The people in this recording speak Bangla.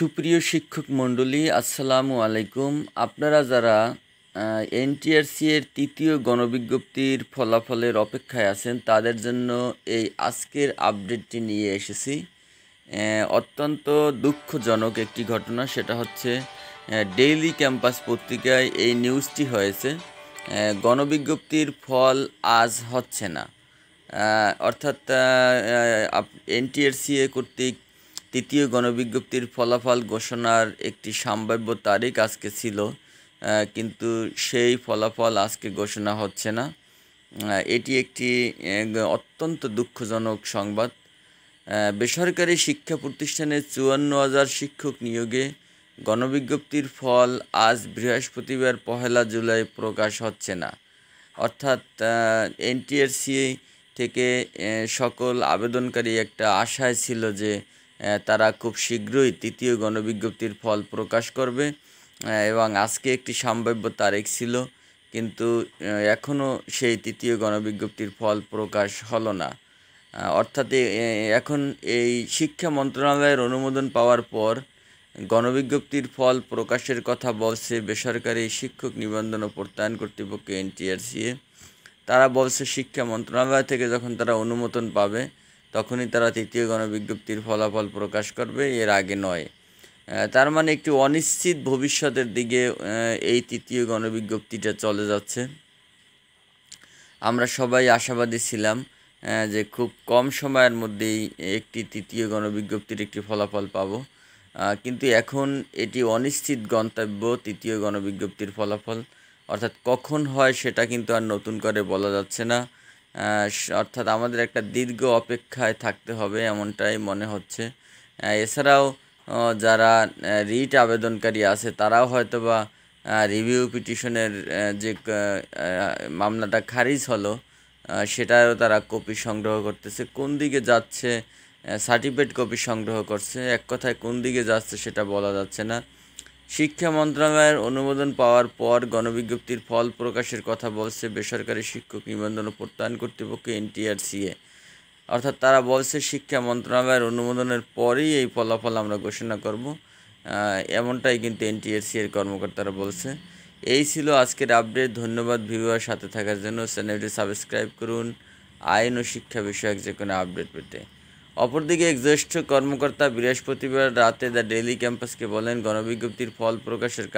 সুপ্রিয় শিক্ষক মণ্ডলী আসসালামু আলাইকুম আপনারা যারা এনটিআরসি এর তৃতীয় গণবিজ্ঞপ্তির ফলাফলের অপেক্ষায় আছেন তাদের জন্য এই আজকের আপডেটটি নিয়ে এসেছি অত্যন্ত দুঃখজনক একটি ঘটনা সেটা হচ্ছে ডেইলি ক্যাম্পাস পত্রিকায় এই নিউজটি হয়েছে গণবিজ্ঞপ্তির ফল আজ হচ্ছে না অর্থাৎ এনটিআরসিএ কর্তৃক তৃতীয় গণবিজ্ঞপ্তির ফলাফল ঘোষণার একটি সম্ভাব্য তারিখ আজকে ছিল কিন্তু সেই ফলাফল আজকে ঘোষণা হচ্ছে না এটি একটি অত্যন্ত দুঃখজনক সংবাদ বেসরকারি শিক্ষা প্রতিষ্ঠানে চুয়ান্ন হাজার শিক্ষক নিয়োগে গণবিজ্ঞপ্তির ফল আজ বৃহস্পতিবার পহেলা জুলাই প্রকাশ হচ্ছে না অর্থাৎ এনটিআরসি থেকে সকল আবেদনকারী একটা আশায় ছিল যে তারা খুব শীঘ্রই তৃতীয় গণবিজ্ঞপ্তির ফল প্রকাশ করবে এবং আজকে একটি সম্ভাব্য তারিখ ছিল কিন্তু এখনও সেই তৃতীয় গণবিজ্ঞপ্তির ফল প্রকাশ হলো না অর্থাৎ এখন এই শিক্ষা মন্ত্রণালয়ের অনুমোদন পাওয়ার পর গণবিজ্ঞপ্তির ফল প্রকাশের কথা বলছে বেসরকারি শিক্ষক নিবন্ধন ও প্রত্যয়ন কর্তৃপক্ষ এনটিআরসিএ তারা বলছে শিক্ষা মন্ত্রণালয় থেকে যখন তারা অনুমোদন পাবে তখনই তারা তৃতীয় গণবিজ্ঞপ্তির ফলাফল প্রকাশ করবে এর আগে নয় তার মানে একটি অনিশ্চিত ভবিষ্যতের দিকে এই তৃতীয় গণবিজ্ঞপ্তিটা চলে যাচ্ছে আমরা সবাই আশাবাদী ছিলাম যে খুব কম সময়ের মধ্যেই একটি তৃতীয় গণবিজ্ঞপ্তির একটি ফলাফল পাব কিন্তু এখন এটি অনিশ্চিত গন্তব্য তৃতীয় গণবিজ্ঞপ্তির ফলাফল অর্থাৎ কখন হয় সেটা কিন্তু আর নতুন করে বলা যাচ্ছে না অর্থাৎ আমাদের একটা দীর্ঘ অপেক্ষায় থাকতে হবে এমনটাই মনে হচ্ছে এছাড়াও যারা রিট আবেদনকারী আছে তারাও হয়তোবা রিভিউ পিটিশনের যে মামলাটা খারিজ হলো সেটারও তারা কপি সংগ্রহ করতেছে কোন দিকে যাচ্ছে সার্টিফিকেট কপি সংগ্রহ করছে এক কথায় কোন দিকে যাচ্ছে সেটা বলা যাচ্ছে না শিক্ষা মন্ত্রণালয়ের অনুমোদন পাওয়ার পর গণবিজ্ঞপ্তির ফল প্রকাশের কথা বলছে বেসরকারি শিক্ষক নিবন্ধন ও প্রত্যয়ন কর্তৃপক্ষ এনটিআরসিএ অর্থাৎ তারা বলছে শিক্ষা মন্ত্রণালয়ের অনুমোদনের পরেই এই ফলাফল আমরা ঘোষণা করব এমনটাই কিন্তু এনটিআরসিএর এর কর্মকর্তারা বলছে এই ছিল আজকের আপডেট ধন্যবাদ ভিউয়ার সাথে থাকার জন্য চ্যানেলটি সাবস্ক্রাইব করুন আইন ও শিক্ষা বিষয়ক যে কোনো আপডেট পেতে অপরদিকে জ্যেষ্ঠ কর্মকর্তা বৃহস্পতিবার রাতে দ্য ডেলি ক্যাম্পাসকে বলেন গণবিজ্ঞপ্তির ফল প্রকাশের